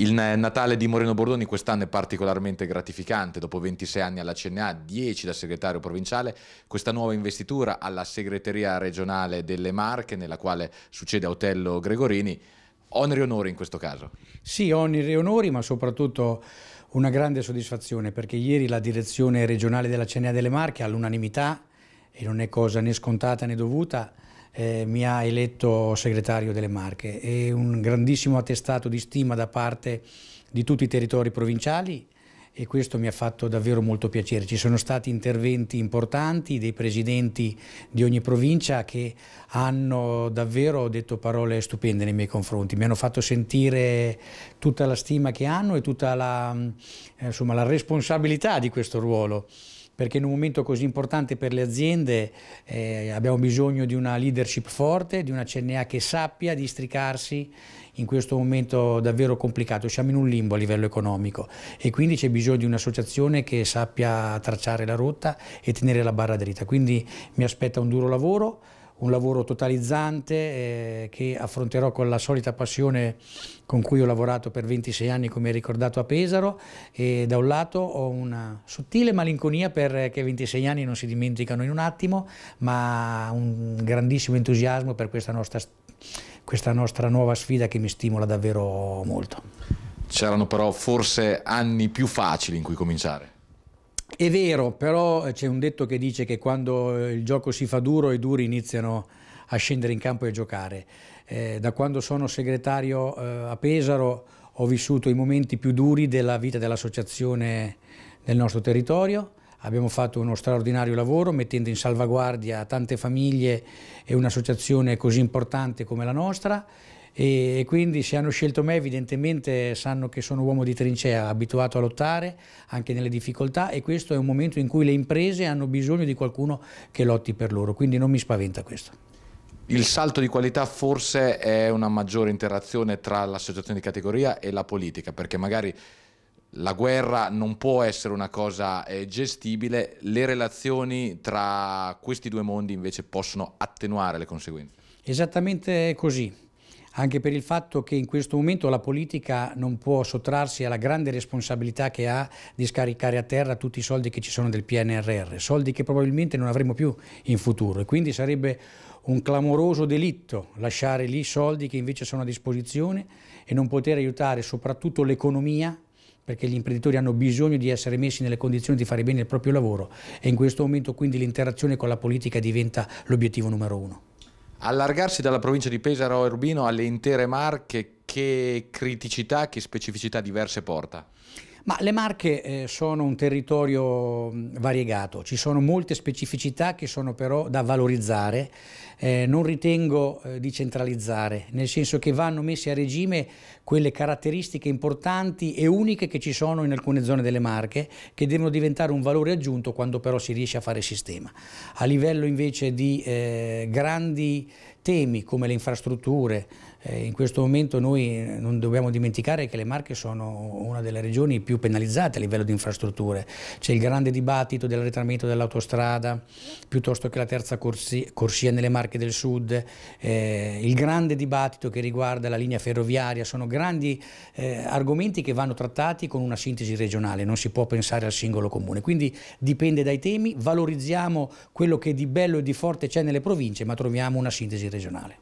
Il Natale di Moreno Bordoni quest'anno è particolarmente gratificante, dopo 26 anni alla CNA, 10 da segretario provinciale, questa nuova investitura alla segreteria regionale delle Marche, nella quale succede a Otello Gregorini, oneri e onori in questo caso? Sì, oneri e onori, ma soprattutto una grande soddisfazione, perché ieri la direzione regionale della CNA delle Marche all'unanimità, e non è cosa né scontata né dovuta, eh, mi ha eletto segretario delle Marche. È un grandissimo attestato di stima da parte di tutti i territori provinciali e questo mi ha fatto davvero molto piacere. Ci sono stati interventi importanti dei presidenti di ogni provincia che hanno davvero detto parole stupende nei miei confronti, mi hanno fatto sentire tutta la stima che hanno e tutta la, mm, eh, insomma, la responsabilità di questo ruolo perché in un momento così importante per le aziende eh, abbiamo bisogno di una leadership forte, di una CNA che sappia districarsi in questo momento davvero complicato, siamo in un limbo a livello economico e quindi c'è bisogno di un'associazione che sappia tracciare la rotta e tenere la barra dritta, quindi mi aspetta un duro lavoro un lavoro totalizzante eh, che affronterò con la solita passione con cui ho lavorato per 26 anni, come ricordato a Pesaro, e da un lato ho una sottile malinconia perché eh, 26 anni non si dimenticano in un attimo, ma un grandissimo entusiasmo per questa nostra, questa nostra nuova sfida che mi stimola davvero molto. C'erano però forse anni più facili in cui cominciare? È vero, però eh, c'è un detto che dice che quando eh, il gioco si fa duro, i duri iniziano a scendere in campo e a giocare. Eh, da quando sono segretario eh, a Pesaro ho vissuto i momenti più duri della vita dell'associazione nel nostro territorio. Abbiamo fatto uno straordinario lavoro mettendo in salvaguardia tante famiglie e un'associazione così importante come la nostra e quindi se hanno scelto me evidentemente sanno che sono uomo di trincea, abituato a lottare anche nelle difficoltà e questo è un momento in cui le imprese hanno bisogno di qualcuno che lotti per loro, quindi non mi spaventa questo. Il salto di qualità forse è una maggiore interazione tra l'associazione di categoria e la politica, perché magari la guerra non può essere una cosa eh, gestibile, le relazioni tra questi due mondi invece possono attenuare le conseguenze. Esattamente così anche per il fatto che in questo momento la politica non può sottrarsi alla grande responsabilità che ha di scaricare a terra tutti i soldi che ci sono del PNRR, soldi che probabilmente non avremo più in futuro e quindi sarebbe un clamoroso delitto lasciare lì soldi che invece sono a disposizione e non poter aiutare soprattutto l'economia perché gli imprenditori hanno bisogno di essere messi nelle condizioni di fare bene il proprio lavoro e in questo momento quindi l'interazione con la politica diventa l'obiettivo numero uno. Allargarsi dalla provincia di Pesaro e Urbino alle intere Marche, che criticità, che specificità diverse porta? Ma le Marche eh, sono un territorio variegato, ci sono molte specificità che sono però da valorizzare, eh, non ritengo eh, di centralizzare, nel senso che vanno messe a regime quelle caratteristiche importanti e uniche che ci sono in alcune zone delle Marche, che devono diventare un valore aggiunto quando però si riesce a fare sistema. A livello invece di eh, grandi temi come le infrastrutture, eh, in questo momento noi non dobbiamo dimenticare che le Marche sono una delle regioni più penalizzate a livello di infrastrutture, c'è il grande dibattito dell'arretramento dell'autostrada piuttosto che la terza corsia, corsia nelle Marche del Sud, eh, il grande dibattito che riguarda la linea ferroviaria, sono grandi eh, argomenti che vanno trattati con una sintesi regionale, non si può pensare al singolo comune, quindi dipende dai temi, valorizziamo quello che di bello e di forte c'è nelle province ma troviamo una sintesi regionale regionale.